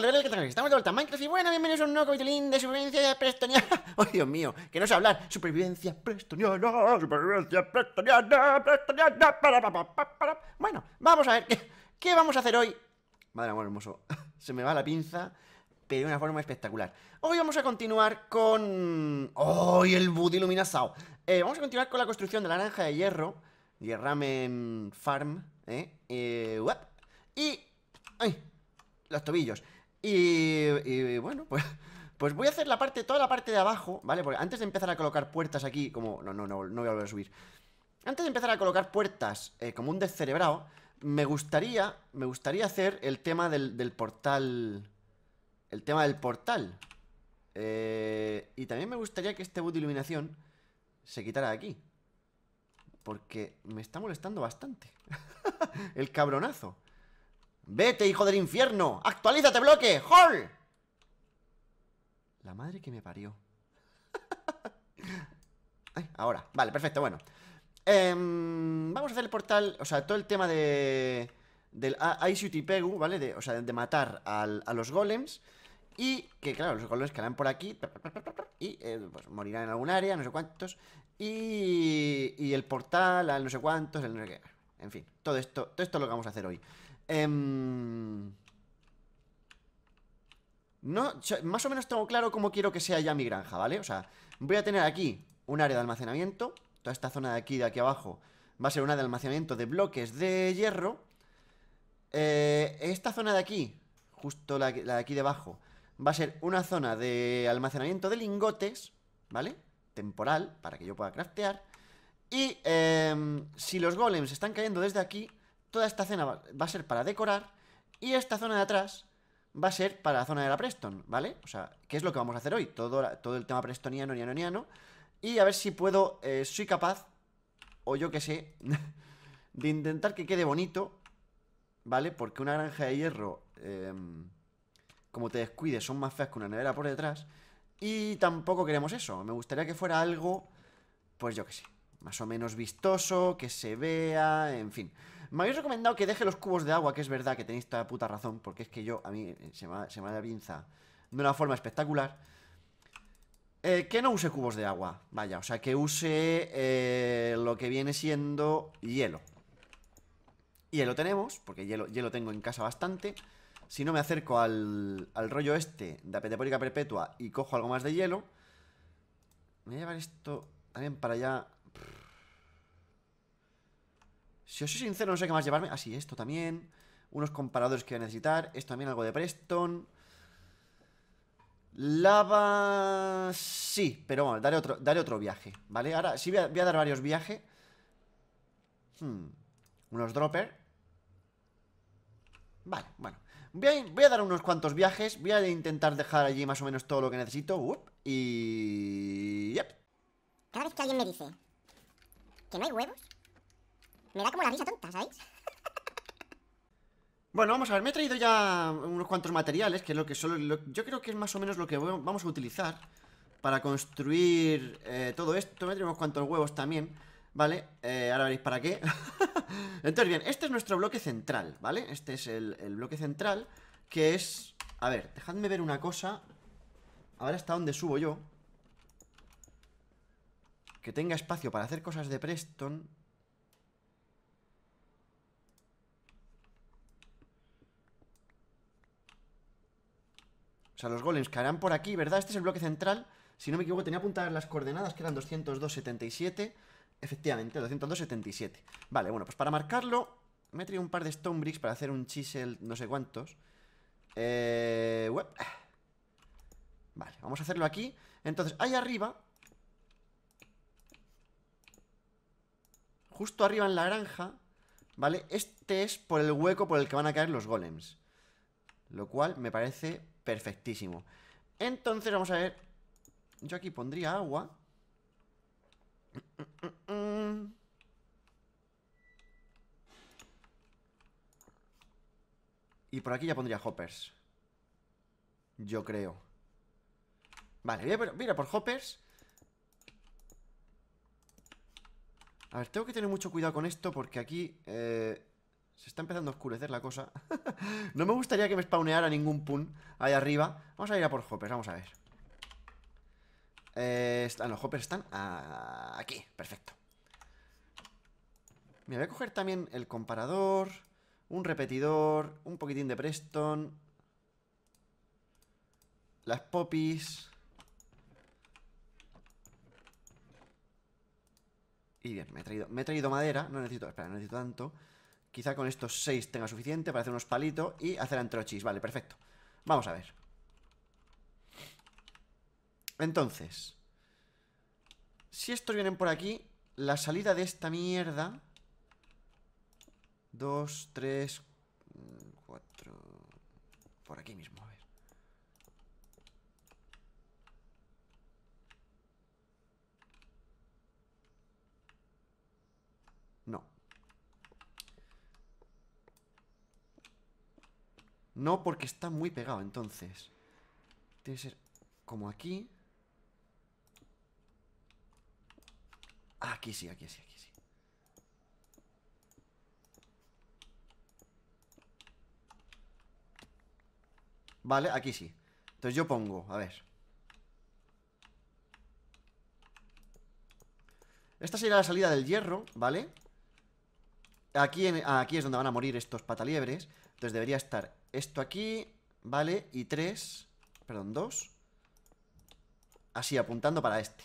que estamos de vuelta Minecraft y bueno, bienvenidos a un nuevo capitulín de supervivencia prestoniana. ¡Oh, Dios mío! Que no sé hablar. Supervivencia prestoniana, supervivencia prestoniana, prestoniana. bueno, vamos a ver ¿qué, vamos a hacer hoy. Madre amor hermoso, se me va la pinza, pero de una forma espectacular. Hoy vamos a continuar con... ¡Oh, el Budi iluminazado. Eh, vamos a continuar con la construcción de la naranja de hierro, Hierramen Farm, ¿eh? eh y... ¡Ay! los tobillos. Y, bueno, pues, pues voy a hacer la parte, toda la parte de abajo, ¿vale? Porque antes de empezar a colocar puertas aquí, como... No, no, no, no voy a volver a subir. Antes de empezar a colocar puertas eh, como un descerebrado, me gustaría, me gustaría hacer el tema del, del portal... El tema del portal. Eh, y también me gustaría que este boot de iluminación se quitara de aquí. Porque me está molestando bastante. el cabronazo. Vete, hijo del infierno. Actualízate, bloque. ¡Hol! La madre que me parió. ahora. Vale, perfecto, bueno. Em, vamos a hacer el portal, o sea, todo el tema de... Del Pegu, e ¿vale? De, o sea, de matar a los golems. Y que, claro, los golems caerán por aquí. Y eh, pues, morirán en algún área, no sé cuántos. Y, y el portal al no sé cuántos, En fin, todo esto, todo esto es lo que vamos a hacer hoy. Em, más o menos tengo claro cómo quiero que sea ya mi granja, ¿vale? O sea, voy a tener aquí un área de almacenamiento. Toda esta zona de aquí, de aquí abajo, va a ser una de almacenamiento de bloques de hierro. Eh, esta zona de aquí, justo la, de aquí debajo, va a ser una zona de almacenamiento de lingotes, ¿vale? Temporal, para que yo pueda craftear. Y em, si los golems están cayendo desde aquí, toda esta cena va, a ser para decorar y esta zona de atrás va a ser para la zona de la Preston, ¿vale? O sea, ¿qué es lo que vamos a hacer hoy? Todo, el tema prestoniano, niano, niano. Y a ver si puedo, eh, soy capaz, o yo qué sé, de intentar que quede bonito, ¿vale? Porque una granja de hierro, em, como te descuides, son más feas que una nevera por detrás. Y tampoco queremos eso. Me gustaría que fuera algo, pues yo qué sé, más o menos vistoso, que se vea, en fin. Me habéis recomendado que deje los cubos de agua, que es verdad que tenéis toda puta razón, porque es que yo, a mí, eh, se me, se pinza de una forma espectacular. Eh, que no use cubos de agua, vaya, o sea, que use eh, lo que viene siendo hielo. Hielo tenemos, porque hielo, hielo tengo en casa bastante. Si no me acerco al, al rollo este de apetepórica perpetua y cojo algo más de hielo, me voy a llevar esto también para allá si os soy sincero, no sé qué más llevarme. Ah, sí, esto también. Unos comparadores que voy a necesitar. Esto también, algo de Preston. Lava... Sí, pero bueno, daré otro, daré otro viaje, ¿vale? Ahora sí voy a, dar varios viajes. Hmm. Unos dropper. Vale, bueno. Voy a, dar unos cuantos viajes. Voy a intentar dejar allí más o menos todo lo que necesito. y... Yep. Cada vez que alguien me dice que no hay huevos, me da como la risa tonta, ¿sabéis? Bueno, vamos a ver, me he traído ya unos cuantos materiales, que es lo que solo, yo creo que es más o menos lo que vamos a utilizar para construir eh, todo esto. Me he traído unos cuantos huevos también, ¿vale? Eh, ahora veréis para qué. Entonces, bien, este es nuestro bloque central, ¿vale? Este es el, el bloque central, que es... A ver, dejadme ver una cosa. Ahora ver hasta dónde subo yo. Que tenga espacio para hacer cosas de Preston. O sea, los golems caerán por aquí, ¿verdad? Este es el bloque central. Si no me equivoco, tenía apuntadas las coordenadas, que eran 202.77. Efectivamente, 202.77. Vale, bueno, pues para marcarlo me he traído un par de stone bricks para hacer un chisel no sé cuántos. Eh, Vale, vamos a hacerlo aquí. Entonces, ahí arriba... Justo arriba en la granja, ¿vale? Este es por el hueco por el que van a caer los golems. Lo cual me parece Perfectísimo Entonces vamos a ver Yo aquí pondría agua Y por aquí ya pondría hoppers Yo creo Vale, voy a, por, por hoppers A ver, tengo que tener mucho cuidado con esto Porque aquí eh, se está empezando a oscurecer la cosa. no me gustaría que me spawneara ningún pun ahí arriba. Vamos a ir a por hoppers, vamos a ver. Eh, están, ah, los hoppers están aquí, perfecto. Me voy a coger también el comparador, un repetidor, un poquitín de Preston, las popis. Y bien, me he traído, me he traído madera, no necesito, espera, no necesito tanto. Quizá con estos seis tenga suficiente para hacer unos palitos y hacer antrochis. Vale, perfecto. Vamos a ver. Entonces, si estos vienen por aquí, la salida de esta mierda... Dos, tres, cuatro... Por aquí mismo, a ver. No, porque está muy pegado, entonces. Tiene que ser como aquí. Aquí sí, aquí sí, aquí sí. Vale, aquí sí. Entonces yo pongo, a ver. Esta sería la salida del hierro, ¿vale? Aquí, aquí es donde van a morir estos pataliebres. Entonces debería estar esto aquí, ¿vale? Y tres, perdón, dos Así, apuntando para este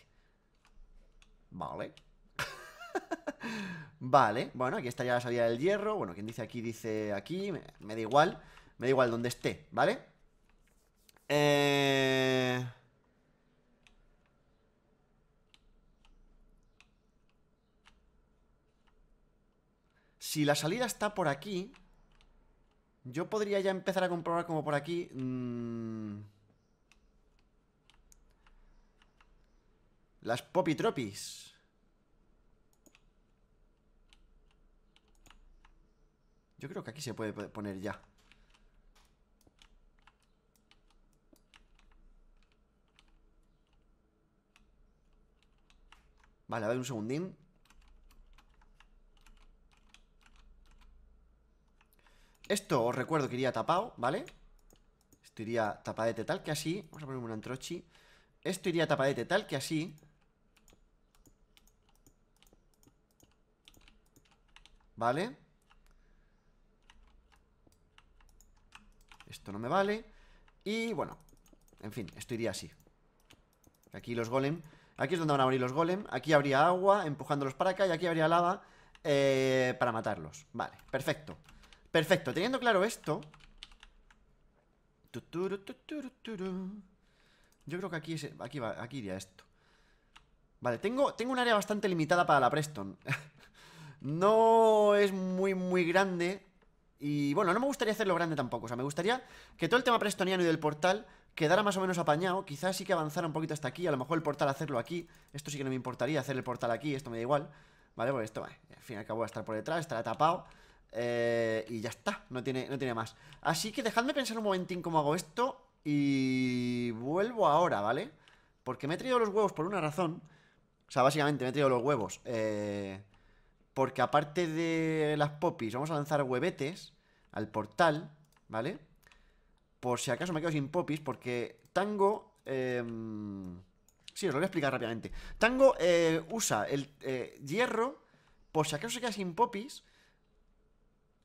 Vale Vale, bueno, aquí está ya la salida del hierro Bueno, quien dice aquí, dice aquí Me, da igual, me da igual donde esté, ¿vale? Eh, si la salida está por aquí yo podría ya empezar a comprobar como por aquí... Mm, las poppy tropis Yo creo que aquí se puede poner ya. Vale, a ver un segundín. Esto os recuerdo que iría tapado, ¿vale? Esto iría tapadete tal que así Vamos a poner un antrochi Esto iría tapadete tal que así ¿Vale? Esto no me vale Y bueno, en fin, esto iría así Aquí los golem Aquí es donde van a abrir los golem Aquí habría agua empujándolos para acá Y aquí habría lava eh, para matarlos Vale, perfecto Perfecto, teniendo claro esto Yo creo que aquí, es, aquí, va, aquí iría esto Vale, tengo, tengo un área bastante limitada para la Preston No es muy, muy grande Y bueno, no me gustaría hacerlo grande tampoco O sea, me gustaría que todo el tema prestoniano y del portal Quedara más o menos apañado Quizás sí que avanzara un poquito hasta aquí A lo mejor el portal hacerlo aquí Esto sí que no me importaría, hacer el portal aquí, esto me da igual Vale, pues esto, va. al fin y al cabo a estar por detrás, estará tapado eh, y ya está, no tiene, no tiene más. Así que dejadme pensar un momentín cómo hago esto y vuelvo ahora, ¿vale? Porque me he traído los huevos por una razón. O sea, básicamente me he traído los huevos. Eh, porque aparte de las popis, vamos a lanzar huevetes al portal, ¿vale? Por si acaso me quedo sin popis, porque Tango... Eh, sí, os lo voy a explicar rápidamente. Tango eh, usa el hierro por si acaso se queda sin popis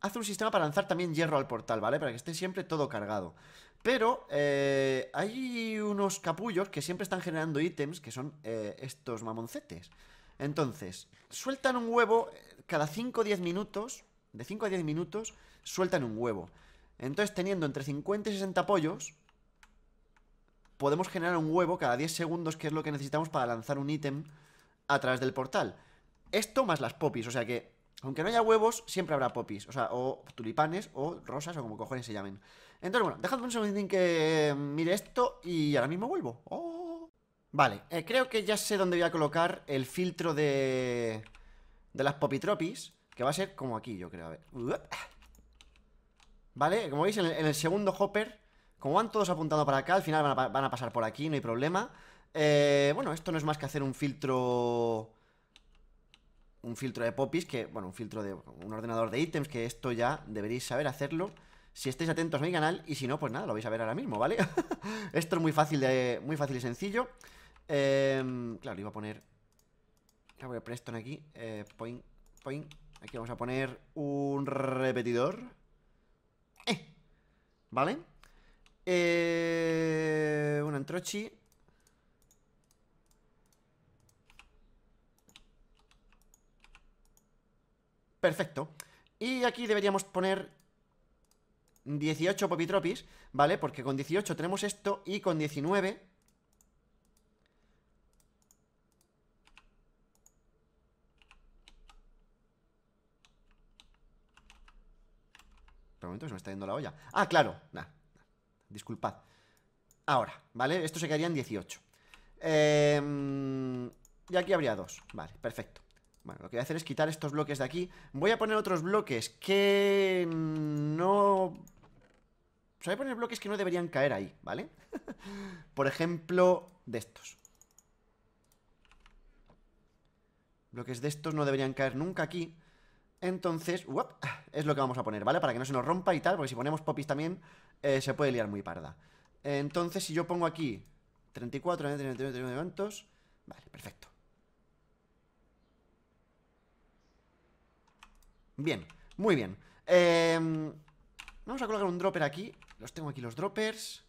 hace un sistema para lanzar también hierro al portal, ¿vale? Para que esté siempre todo cargado. Pero eh, hay unos capullos que siempre están generando ítems, que son eh, estos mamoncetes. Entonces, sueltan un huevo eh, cada 5 o 10 minutos, de 5 a 10 minutos, sueltan un huevo. Entonces, teniendo entre 50 y 60 pollos, podemos generar un huevo cada 10 segundos, que es lo que necesitamos para lanzar un ítem a través del portal. Esto más las popis, o sea que aunque no haya huevos, siempre habrá popis. O sea, o tulipanes, o rosas, o como cojones se llamen. Entonces, bueno, dejadme un segundín que mire esto y ahora mismo vuelvo. Oh. Vale, eh, creo que ya sé dónde voy a colocar el filtro de... De las popitropis, que va a ser como aquí, yo creo. A ver. Vale, como veis, en el, segundo hopper, como van todos apuntando para acá, al final van a, pasar por aquí, no hay problema. Eh, bueno, esto no es más que hacer un filtro un filtro de popis, que, bueno, un filtro de un ordenador de ítems, que esto ya deberéis saber hacerlo. Si estáis atentos a mi canal, y si no, pues nada, lo vais a ver ahora mismo, ¿vale? esto es muy fácil, de, muy fácil y sencillo. Em, claro, iba a poner... Voy a poner Preston aquí. Eh, point, point. Aquí vamos a poner un repetidor. Eh, ¿Vale? Eh, un antrochi. Perfecto. Y aquí deberíamos poner 18 popitropis, ¿vale? Porque con 18 tenemos esto y con 19... un momento se me está yendo la olla. Ah, claro. Disculpad. Ahora, ¿vale? Esto se quedaría en 18. Em, y aquí habría dos. Vale, perfecto. Bueno, lo que voy a hacer es quitar estos bloques de aquí. Voy a poner otros bloques que no... O voy a poner bloques que no deberían caer ahí, ¿vale? Por ejemplo, de estos. Bloques de estos no deberían caer nunca aquí. Entonces, es lo que vamos a poner, ¿vale? Para que no se nos rompa y tal, porque si ponemos popis también eh, se puede liar muy parda. Entonces, si yo pongo aquí 34, 39, 39 eventos, vale, perfecto. Bien, muy bien em, Vamos a colocar un dropper aquí Los tengo aquí los droppers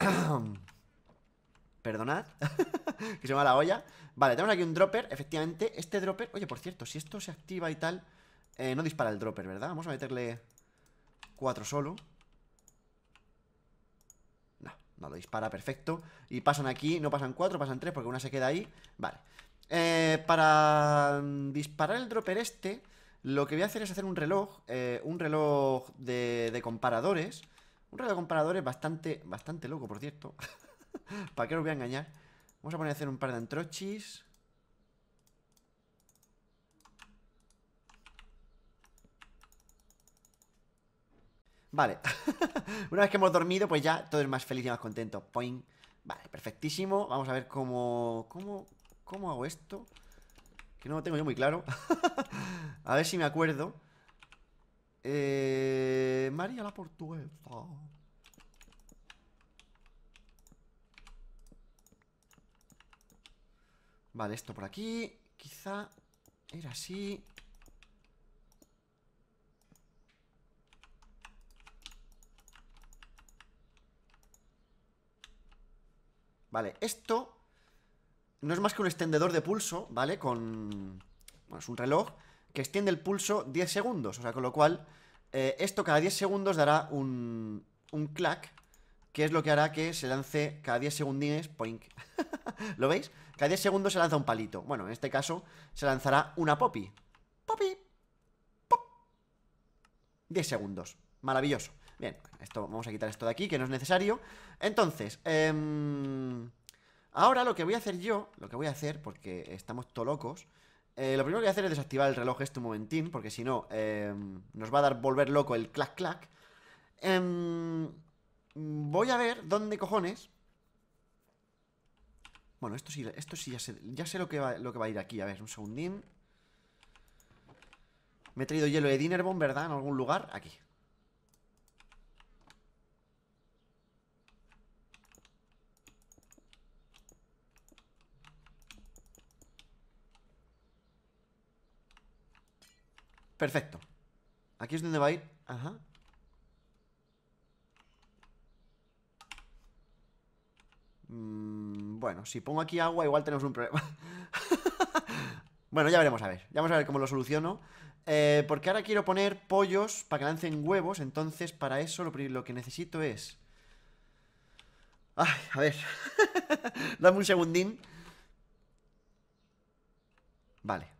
Perdonad Que se me va la olla Vale, tenemos aquí un dropper, efectivamente Este dropper, oye, por cierto, si esto se activa y tal eh, No dispara el dropper, ¿verdad? Vamos a meterle cuatro solo No, no lo dispara, perfecto Y pasan aquí, no pasan cuatro, pasan tres Porque una se queda ahí Vale eh, para disparar el dropper este, lo que voy a hacer es hacer un reloj, eh, un reloj de, comparadores. Un reloj de comparadores bastante, bastante loco, por cierto. ¿Para qué os voy a engañar? Vamos a poner a hacer un par de antrochis. Vale, una vez que hemos dormido, pues ya todo es más feliz y más contento. Point. Vale, perfectísimo. Vamos a ver cómo, cómo, ¿Cómo hago esto? Que no lo tengo yo muy claro. a ver si me acuerdo. Eh, María la portuguesa. Vale, esto por aquí. Quizá era así. Vale, esto no es más que un extendedor de pulso, ¿vale? Con... Bueno, es un reloj que extiende el pulso 10 segundos, o sea, con lo cual eh, esto cada 10 segundos dará un, un clack, que es lo que hará que se lance cada 10 segundines, poink. ¿Lo veis? Cada 10 segundos se lanza un palito. Bueno, en este caso se lanzará una poppy. Poppy. Pop. 10 segundos. Maravilloso. Bien, esto, vamos a quitar esto de aquí, que no es necesario. Entonces, eh... Ahora lo que voy a hacer yo, lo que voy a hacer, porque estamos todos locos, eh, lo primero que voy a hacer es desactivar el reloj este un momentín, porque si no, em, nos va a dar volver loco el clac clac. Em, voy a ver dónde cojones. Bueno, esto sí, esto sí ya sé, ya sé lo, que va, lo que va a ir aquí. A ver, un segundín. Me he traído hielo de Dinervon, ¿verdad? En algún lugar. Aquí. Perfecto. Aquí es donde va a ir. Ajá. Mm, bueno, si pongo aquí agua, igual tenemos un problema. bueno, ya veremos, a ver. Ya vamos a ver cómo lo soluciono. Eh, porque ahora quiero poner pollos para que lancen huevos. Entonces, para eso lo, lo que necesito es... Ay, a ver. Dame un segundín. Vale.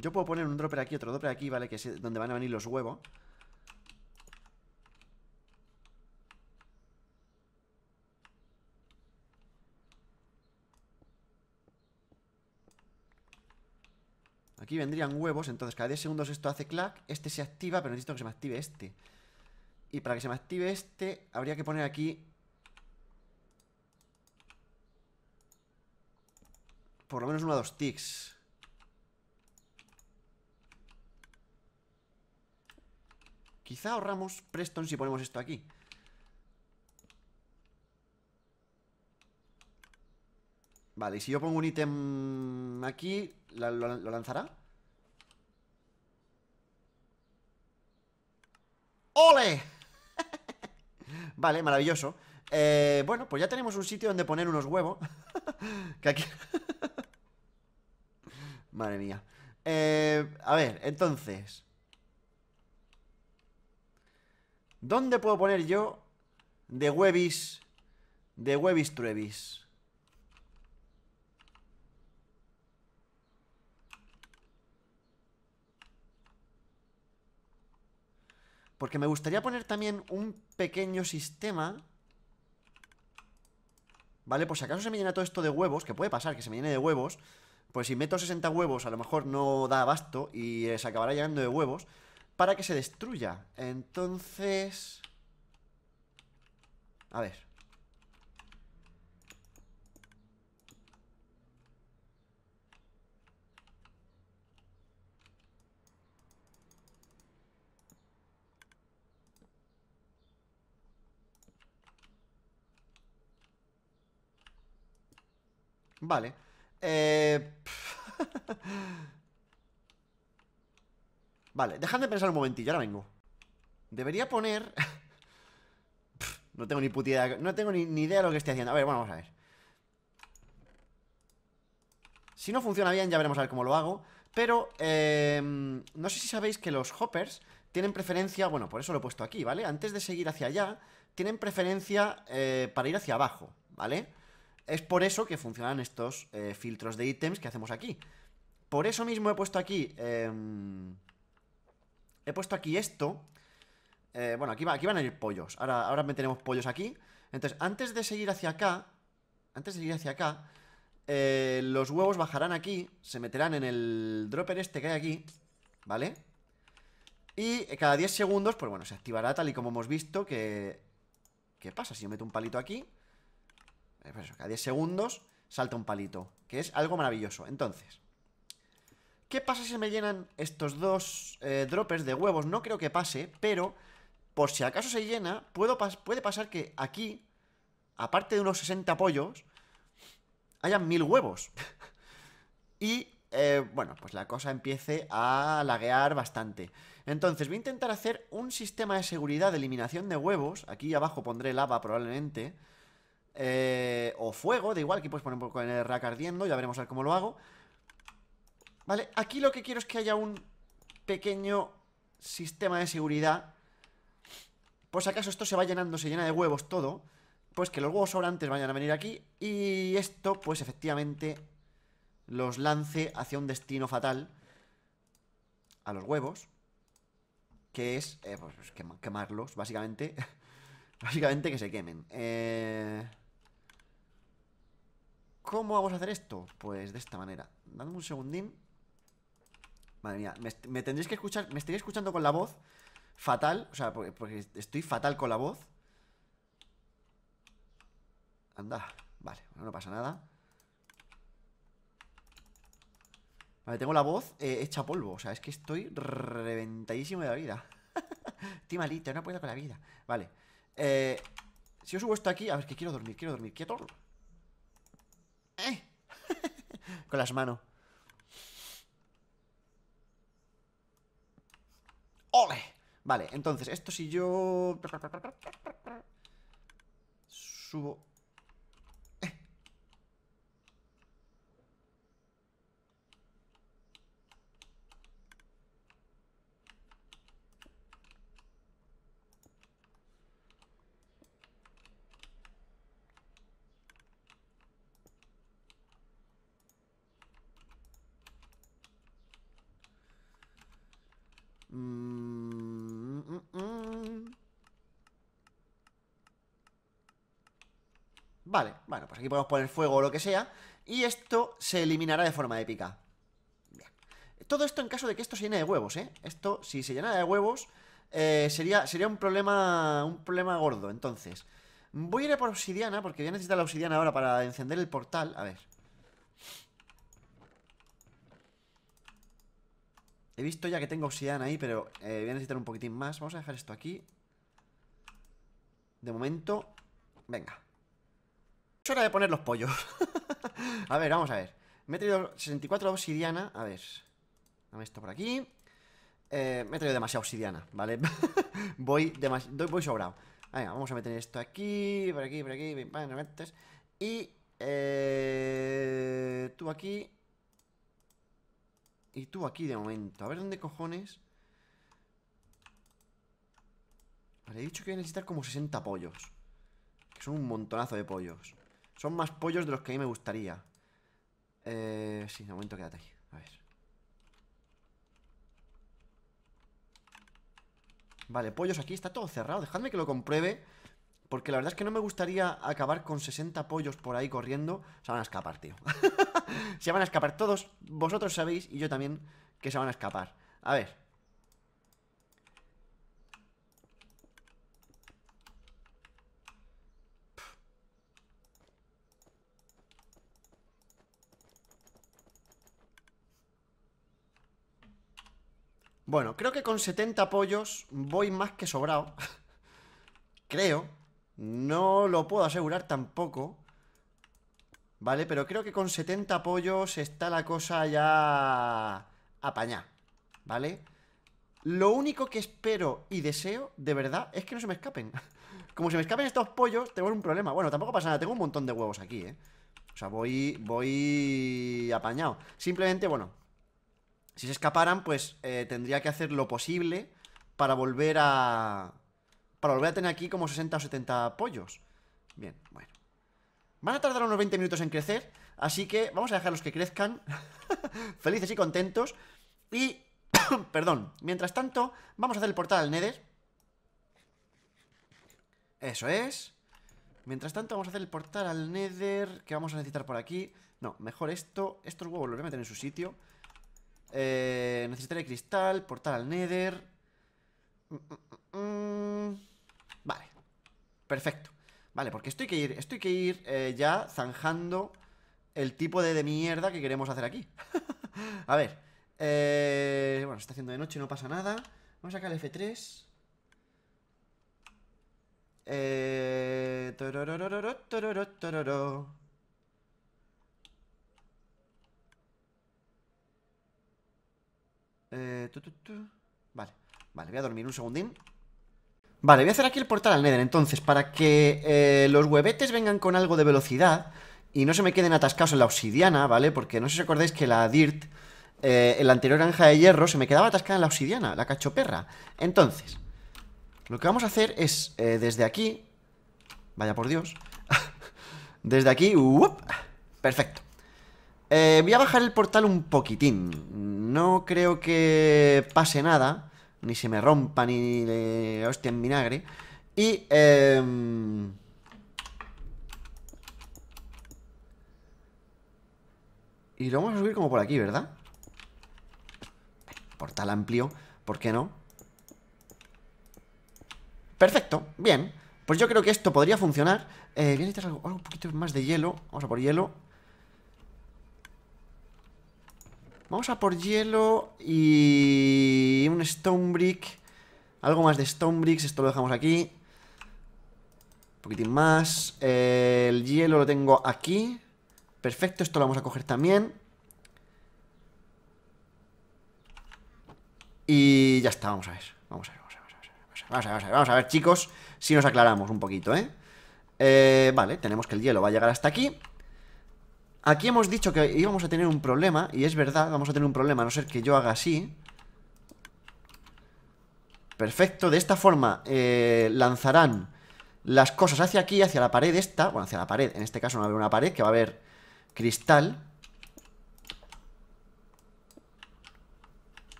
Yo puedo poner un dropper aquí, otro dropper aquí, ¿vale? Que es donde van a venir los huevos. Aquí vendrían huevos, entonces cada 10 segundos esto hace clac, este se activa, pero necesito que se me active este. Y para que se me active este, habría que poner aquí... Por lo menos uno o dos ticks. Quizá ahorramos Preston si ponemos esto aquí. Vale, y si yo pongo un ítem aquí, ¿lo, lanzará? ¡Ole! vale, maravilloso. Eh, bueno, pues ya tenemos un sitio donde poner unos huevos. que aquí... Madre mía. Eh, a ver, entonces... ¿Dónde puedo poner yo de Webis? De Webis Trevis. Porque me gustaría poner también un pequeño sistema. ¿Vale? Pues si acaso se me llena todo esto de huevos, que puede pasar que se me llene de huevos, pues si meto 60 huevos a lo mejor no da abasto y se acabará llenando de huevos para que se destruya. Entonces... A ver. Vale. Eh... Vale, dejad de pensar un momentillo, ahora vengo Debería poner... no tengo ni puta idea, no tengo ni, idea de lo que estoy haciendo A ver, bueno, vamos a ver Si no funciona bien, ya veremos a ver cómo lo hago Pero, eh, no sé si sabéis que los hoppers tienen preferencia, bueno, por eso lo he puesto aquí, ¿vale? Antes de seguir hacia allá, tienen preferencia eh, para ir hacia abajo, ¿vale? Es por eso que funcionan estos eh, filtros de ítems que hacemos aquí. Por eso mismo he puesto aquí... Eh, He puesto aquí esto. Eh, bueno, aquí, van a ir pollos. Ahora, ahora tenemos pollos aquí. Entonces, antes de seguir hacia acá, antes de seguir hacia acá, eh, los huevos bajarán aquí, se meterán en el dropper este que hay aquí, ¿vale? Y cada 10 segundos, pues bueno, se activará tal y como hemos visto que... ¿Qué pasa si yo meto un palito aquí? Eh, pues cada 10 segundos salta un palito, que es algo maravilloso. Entonces, ¿Qué pasa si me llenan estos dos eh, droppers de huevos? No creo que pase, pero por si acaso se llena, puede pasar que aquí, aparte de unos 60 pollos, hayan mil huevos. y, eh, bueno, pues la cosa empiece a laguear bastante. Entonces, voy a intentar hacer un sistema de seguridad de eliminación de huevos. Aquí abajo pondré lava probablemente. Eh, o fuego, da igual, aquí puedes poner un poco de el rack ardiendo, ya veremos a ver cómo lo hago. Vale, aquí lo que quiero es que haya un pequeño sistema de seguridad. Pues acaso esto se va llenando, se llena de huevos todo. Pues que los huevos sobrantes vayan a venir aquí. Y esto, pues efectivamente, los lance hacia un destino fatal. A los huevos. Que es eh, pues, quemarlos, básicamente. básicamente que se quemen. Eh... ¿Cómo vamos a hacer esto? Pues de esta manera. Dame un segundín. Madre mía, me, tendréis que escuchar, me estoy escuchando con la voz fatal, o sea, porque, estoy fatal con la voz. Anda, vale, no pasa nada. Vale, tengo la voz eh, hecha polvo, o sea, es que estoy reventadísimo de la vida. estoy malito, no puedo con la vida. Vale, eh, si os subo esto aquí, a ver, que quiero dormir, quiero dormir, quieto. ¡Eh! con las manos. Vale, entonces, esto si yo... Subo... Eh. Mm, Vale, bueno, pues aquí podemos poner fuego o lo que sea Y esto se eliminará de forma épica Todo esto en caso de que esto se llene de huevos, ¿eh? Esto, si se llena de huevos eh, sería, sería un problema un problema gordo, entonces Voy a ir a por obsidiana, porque voy a necesitar la obsidiana ahora para encender el portal A ver He visto ya que tengo obsidiana ahí, pero eh, voy a necesitar un poquitín más Vamos a dejar esto aquí De momento Venga hora de poner los pollos. a ver, vamos a ver. Me he traído 64 obsidiana. A ver. Dame esto por aquí. Eh, me he traído demasiada obsidiana, ¿vale? voy, demasiado voy sobrado. Venga, vamos a meter esto aquí, por aquí, por aquí, Bueno, metes. Y eh, tú aquí. Y tú aquí de momento. A ver dónde cojones. Vale, he dicho que voy a necesitar como 60 pollos. Que son un montonazo de pollos. Son más pollos de los que a mí me gustaría Eh... Sí, de momento quédate ahí A ver Vale, pollos aquí, está todo cerrado Dejadme que lo compruebe Porque la verdad es que no me gustaría acabar con 60 pollos por ahí corriendo Se van a escapar, tío Se van a escapar todos Vosotros sabéis, y yo también, que se van a escapar A ver Bueno, creo que con 70 pollos voy más que sobrado. creo. No lo puedo asegurar tampoco. Vale, pero creo que con 70 pollos está la cosa ya apañada. ¿Vale? Lo único que espero y deseo, de verdad, es que no se me escapen. Como se me escapen estos pollos, tengo un problema. Bueno, tampoco pasa nada, tengo un montón de huevos aquí, ¿eh? O sea, voy, voy apañado. Simplemente, bueno, si se escaparan, pues eh, tendría que hacer lo posible para volver a... Para volver a tener aquí como 60 o 70 pollos. Bien, bueno. Van a tardar unos 20 minutos en crecer, así que vamos a dejar los que crezcan, felices y contentos. Y, perdón, mientras tanto, vamos a hacer el portal al Nether. Eso es. Mientras tanto, vamos a hacer el portal al Nether, que vamos a necesitar por aquí. No, mejor esto. Estos huevos los voy a meter en su sitio. Eh, necesitaré cristal, portal al nether. Mm, mm, mm, vale. Perfecto. Vale, porque estoy que ir, estoy que ir eh, ya zanjando el tipo de, mierda que queremos hacer aquí. a ver. Eh, bueno, está haciendo de noche, no pasa nada. Vamos a sacar el F3. Eh, Eh, vale, vale, voy a dormir un segundín. Vale, voy a hacer aquí el portal al Nether, entonces, para que eh, los huevetes vengan con algo de velocidad y no se me queden atascados en la obsidiana, ¿vale? Porque no sé si acordáis que la Dirt, en eh, la anterior granja de hierro, se me quedaba atascada en la obsidiana, la cachoperra. Entonces, lo que vamos a hacer es, desde aquí, vaya por Dios, desde aquí, perfecto. Eh, voy a bajar el portal un poquitín. No creo que pase nada. Ni se me rompa, ni de hostia en vinagre. Y... Em, y lo vamos a subir como por aquí, ¿verdad? Portal amplio, ¿por qué no? Perfecto, bien. Pues yo creo que esto podría funcionar. Eh, voy a necesitar algo un poquito más de hielo. Vamos a por hielo. Vamos a por hielo y un stone brick. Algo más de stone bricks, esto lo dejamos aquí. Un poquitín más. el hielo lo tengo aquí. Perfecto, esto lo vamos a coger también. Y ya está, vamos a ver. Vamos a ver, vamos a ver, vamos a ver, chicos, si nos aclaramos un poquito, ¿eh? ¿eh? Vale, tenemos que el hielo va a llegar hasta aquí. Aquí hemos dicho que íbamos a tener un problema Y es verdad, vamos a tener un problema A no ser que yo haga así Perfecto, de esta forma eh, Lanzarán las cosas hacia aquí Hacia la pared esta, bueno, hacia la pared En este caso no va a haber una pared, que va a haber cristal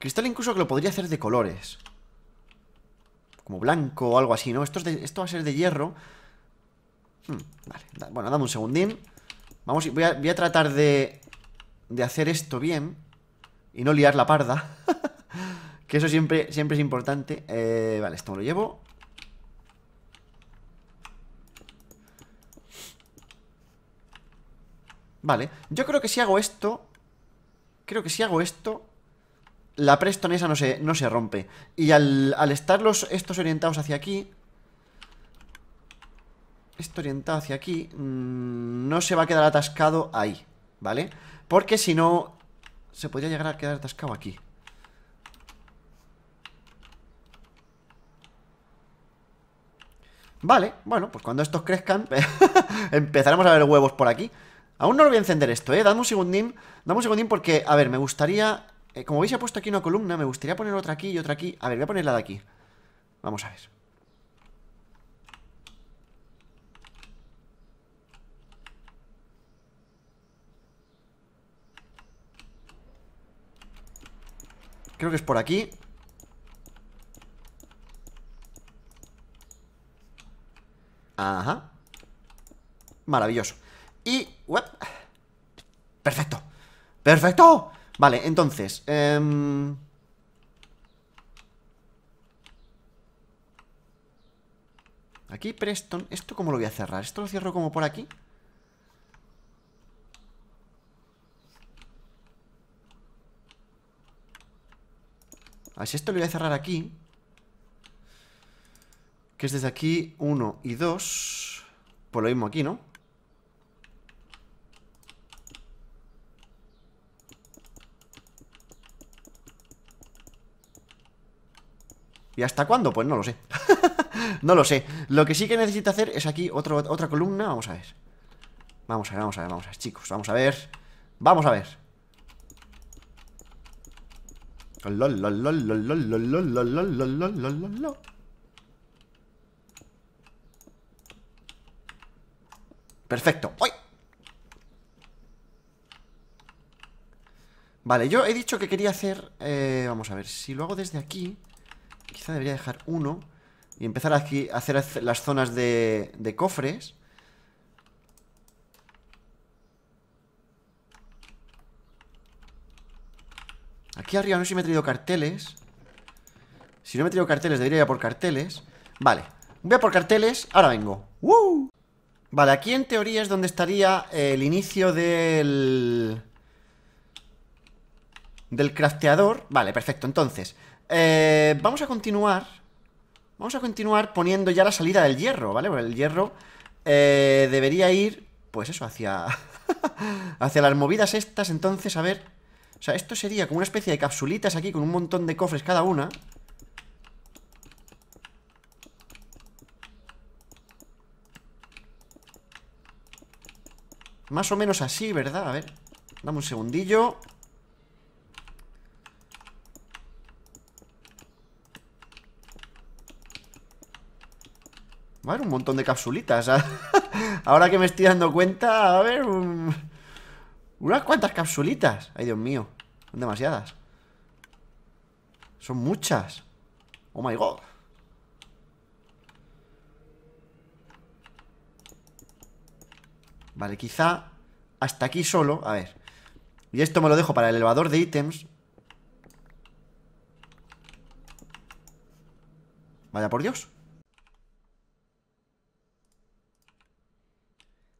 Cristal incluso que lo podría hacer de colores Como blanco o algo así, ¿no? Esto, esto va a ser de hierro Mm, vale, bueno, dame un segundín. Vamos, voy a, tratar de, de hacer esto bien y no liar la parda. que eso siempre, siempre es importante. Eh, vale, esto me lo llevo. Vale, yo creo que si hago esto Creo que si hago esto La Preston esa no se, no se rompe Y al, estar los, estos orientados hacia aquí esto orientado hacia aquí mm, no se va a quedar atascado ahí, ¿vale? Porque si no, se podría llegar a quedar atascado aquí. Vale, bueno, pues cuando estos crezcan Empezaremos a ver huevos por aquí Aún no lo voy a encender esto, eh Dame un segundín, dame un segundín porque, a ver, me gustaría eh, Como veis he puesto aquí una columna Me gustaría poner otra aquí y otra aquí A ver, voy a poner la de aquí Vamos a ver Creo que es por aquí Ajá Maravilloso Y... Perfecto ¡Perfecto! Vale, entonces em, Aquí Preston ¿Esto cómo lo voy a cerrar? ¿Esto lo cierro como por aquí? A ver, si esto lo voy a cerrar aquí. Que es desde aquí 1 y 2. Pues lo mismo aquí, ¿no? ¿Y hasta cuándo? Pues no lo sé. no lo sé. Lo que sí que necesito hacer es aquí otra columna. Vamos a ver. Vamos a ver, vamos a ver, vamos a ver, chicos. Vamos a ver. Vamos a ver. Perfecto. ¡Ay! Vale, yo he dicho que quería hacer... vamos a ver, si lo hago desde aquí... Quizá debería dejar uno y empezar aquí a hacer las zonas de, de cofres... Aquí arriba no sé si me he traído carteles Si no me he traído carteles, debería ir por carteles Vale, voy por carteles, ahora vengo Vale, aquí en teoría es donde estaría el inicio del... Del crafteador Vale, perfecto, entonces eh, Vamos a continuar Vamos a continuar poniendo ya la salida del hierro, ¿vale? el hierro eh, debería ir, pues eso, hacia... hacia las movidas estas Entonces, a ver, o sea, esto sería como una especie de capsulitas aquí con un montón de cofres cada una. Más o menos así, ¿verdad? A ver, dame un segundillo Bueno, un montón de capsulitas Ahora que me estoy dando cuenta A ver... Un... Unas cuantas capsulitas Ay, Dios mío Son demasiadas Son muchas Oh my god Vale, quizá hasta aquí solo A ver Y esto me lo dejo para el elevador de ítems Vaya por Dios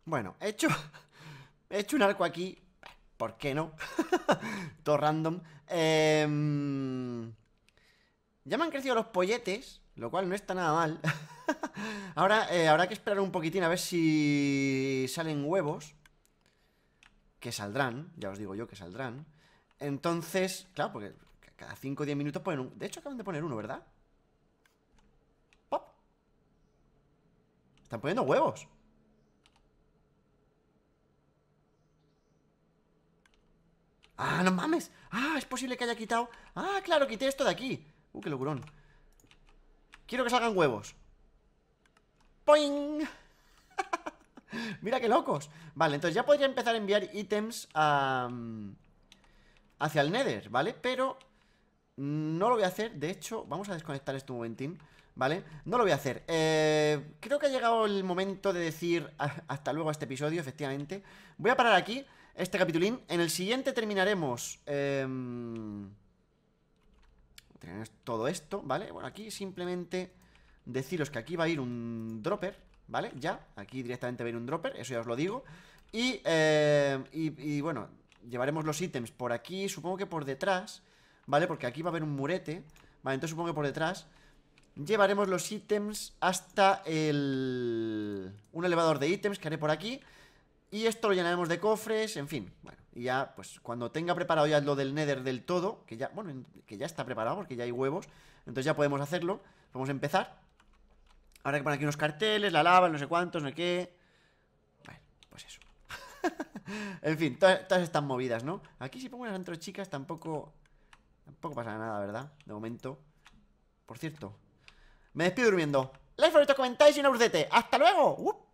Bueno, he hecho He hecho un arco aquí ¿Por qué no? Todo random. Em, ya me han crecido los polletes, lo cual no está nada mal. Ahora eh, habrá que esperar un poquitín a ver si salen huevos. Que saldrán, ya os digo yo que saldrán. Entonces, claro, porque cada 5 o 10 minutos ponen un... De hecho, acaban de poner uno, ¿verdad? ¡Pop! Están poniendo huevos. ¡Ah, no mames! ¡Ah, es posible que haya quitado! ¡Ah, claro, quité esto de aquí! ¡Uh, qué locurón! Quiero que salgan huevos ¡Poing! Mira qué locos Vale, entonces ya podría empezar a enviar ítems a... Hacia el Nether, ¿vale? Pero no lo voy a hacer De hecho, vamos a desconectar este momentín ¿Vale? No lo voy a hacer eh, Creo que ha llegado el momento de decir ah, Hasta luego a este episodio, efectivamente Voy a parar aquí este capitulín. En el siguiente em, terminaremos... todo esto, ¿vale? Bueno, aquí simplemente deciros que aquí va a ir un dropper, ¿vale? Ya, aquí directamente va a ir un dropper, eso ya os lo digo. Y, em, y, y bueno, llevaremos los ítems por aquí, supongo que por detrás, ¿vale? Porque aquí va a haber un murete, ¿vale? Entonces supongo que por detrás llevaremos los ítems hasta el... Un elevador de ítems que haré por aquí y esto lo llenaremos de cofres, en fin, bueno, y ya, pues cuando tenga preparado ya lo del Nether del todo, que ya, bueno, que ya está preparado porque ya hay huevos, entonces ya podemos hacerlo, vamos a empezar. Ahora que poner aquí unos carteles, la lava, no sé cuántos, no sé qué. Vale, pues eso. en fin, todas, están movidas, ¿no? Aquí si pongo unas chicas tampoco Tampoco pasa nada, ¿verdad? De momento Por cierto Me despido durmiendo Like, favoritos, comentáis y una brucete. ¡Hasta luego!